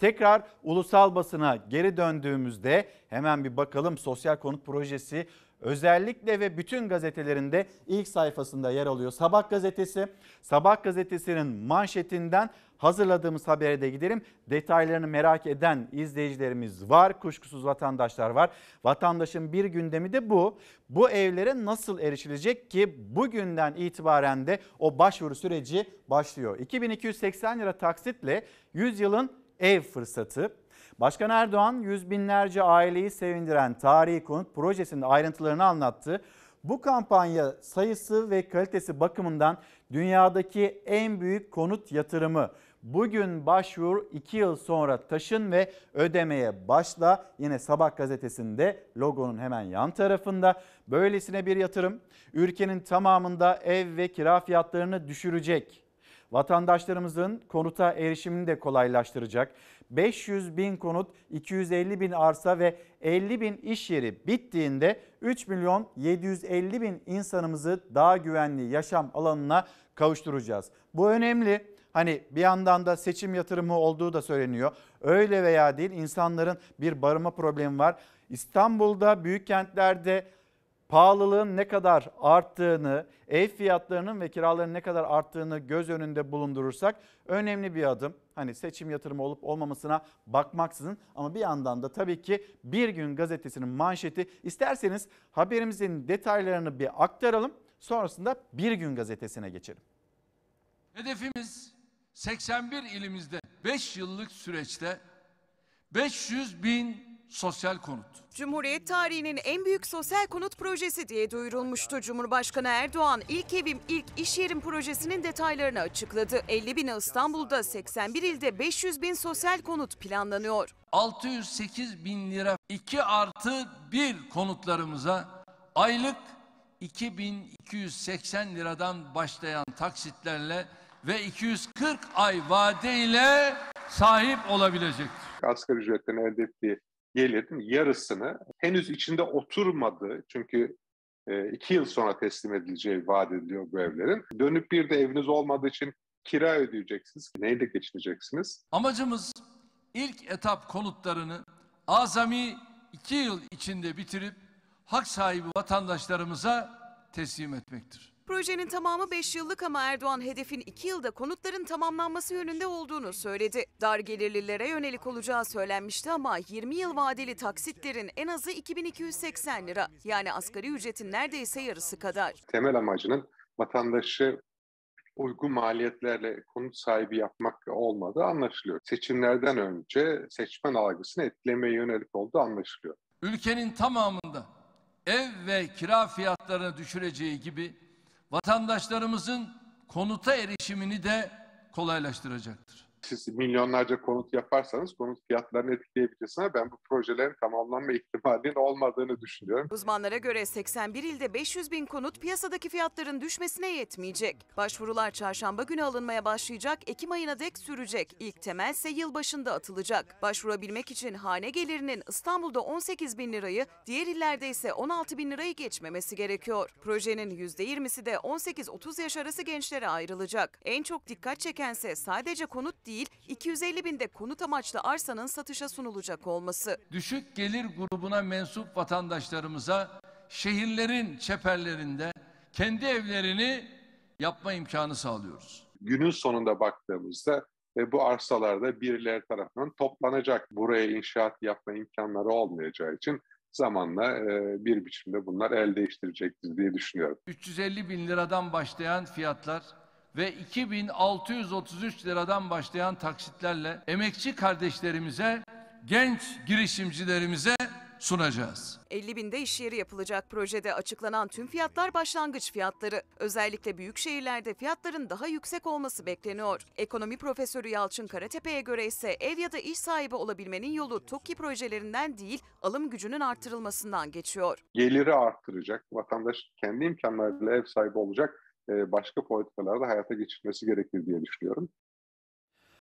Tekrar ulusal basına geri döndüğümüzde hemen bir bakalım sosyal konut projesi özellikle ve bütün gazetelerinde ilk sayfasında yer alıyor. Sabah gazetesi, Sabah gazetesinin manşetinden hazırladığımız habere de gidelim. Detaylarını merak eden izleyicilerimiz var, kuşkusuz vatandaşlar var. Vatandaşın bir gündemi de bu. Bu evlere nasıl erişilecek ki bugünden itibaren de o başvuru süreci başlıyor. 2280 lira taksitle 100 yılın ev fırsatı. Başkan Erdoğan yüz binlerce aileyi sevindiren tarihi konut projesinin ayrıntılarını anlattı. Bu kampanya sayısı ve kalitesi bakımından dünyadaki en büyük konut yatırımı. Bugün başvur 2 yıl sonra taşın ve ödemeye başla. Yine Sabah gazetesinde logonun hemen yan tarafında. Böylesine bir yatırım ülkenin tamamında ev ve kira fiyatlarını düşürecek. Vatandaşlarımızın konuta erişimini de kolaylaştıracak. 500 bin konut, 250 bin arsa ve 50 bin iş yeri bittiğinde 3 milyon 750 bin insanımızı daha güvenli yaşam alanına kavuşturacağız. Bu önemli. Hani bir yandan da seçim yatırımı olduğu da söyleniyor. Öyle veya değil insanların bir barınma problemi var. İstanbul'da büyük kentlerde pahalılığın ne kadar arttığını, ev fiyatlarının ve kiraların ne kadar arttığını göz önünde bulundurursak önemli bir adım. Hani seçim yatırımı olup olmamasına bakmaksızın ama bir yandan da tabii ki Bir Gün Gazetesi'nin manşeti isterseniz haberimizin detaylarını bir aktaralım. Sonrasında Bir Gün Gazetesi'ne geçelim. Hedefimiz 81 ilimizde 5 yıllık süreçte 500 bin sosyal konut. Cumhuriyet tarihinin en büyük sosyal konut projesi diye duyurulmuştu. Cumhurbaşkanı Erdoğan ilk evim ilk iş yerim projesinin detaylarını açıkladı. 50 bin İstanbul'da 81 ilde 500 bin sosyal konut planlanıyor. 608 bin lira 2 artı 1 konutlarımıza aylık 2280 liradan başlayan taksitlerle ve 240 ay vadeyle sahip olabilecek. Asgari ücretten elde ettiği gelirin yarısını henüz içinde oturmadığı çünkü e, iki yıl sonra teslim edileceği vaat ediliyor bu evlerin. Dönüp bir de eviniz olmadığı için kira ödeyeceksiniz. Neyle geçineceksiniz? Amacımız ilk etap konutlarını azami iki yıl içinde bitirip hak sahibi vatandaşlarımıza teslim etmektir. Projenin tamamı 5 yıllık ama Erdoğan hedefin 2 yılda konutların tamamlanması yönünde olduğunu söyledi. Dar gelirlilere yönelik olacağı söylenmişti ama 20 yıl vadeli taksitlerin en azı 2280 lira. Yani asgari ücretin neredeyse yarısı kadar. Temel amacının vatandaşı uygun maliyetlerle konut sahibi yapmak olmadığı anlaşılıyor. Seçimlerden önce seçmen algısını etkilemeye yönelik olduğu anlaşılıyor. Ülkenin tamamında ev ve kira fiyatlarını düşüreceği gibi vatandaşlarımızın konuta erişimini de kolaylaştıracaktır. Siz milyonlarca konut yaparsanız konut fiyatlarını etkileyebilirsiniz. Ben bu projelerin tamamlanma ihtimalinin olmadığını düşünüyorum. Uzmanlara göre 81 ilde 500 bin konut piyasadaki fiyatların düşmesine yetmeyecek. Başvurular çarşamba günü alınmaya başlayacak, Ekim ayına dek sürecek. İlk temel ise yıl başında atılacak. Başvurabilmek için hane gelirinin İstanbul'da 18 bin lirayı, diğer illerde ise 16 bin lirayı geçmemesi gerekiyor. Projenin %20'si de 18-30 yaş arası gençlere ayrılacak. En çok dikkat çekense sadece konut değil, değil, 250 binde konut amaçlı arsanın satışa sunulacak olması. Düşük gelir grubuna mensup vatandaşlarımıza şehirlerin çeperlerinde kendi evlerini yapma imkanı sağlıyoruz. Günün sonunda baktığımızda ve bu arsalarda birileri tarafından toplanacak. Buraya inşaat yapma imkanları olmayacağı için zamanla e, bir biçimde bunlar el değiştirecektir diye düşünüyorum. 350 bin liradan başlayan fiyatlar ve 2633 liradan başlayan taksitlerle emekçi kardeşlerimize, genç girişimcilerimize sunacağız. 50 binde iş yeri yapılacak projede açıklanan tüm fiyatlar başlangıç fiyatları. Özellikle büyük şehirlerde fiyatların daha yüksek olması bekleniyor. Ekonomi profesörü Yalçın Karatepe'ye göre ise ev ya da iş sahibi olabilmenin yolu TOKİ projelerinden değil alım gücünün artırılmasından geçiyor. Geliri arttıracak, vatandaş kendi imkanlarıyla ev sahibi olacak e, başka politikalarda hayata geçirmesi gerekir diye düşünüyorum.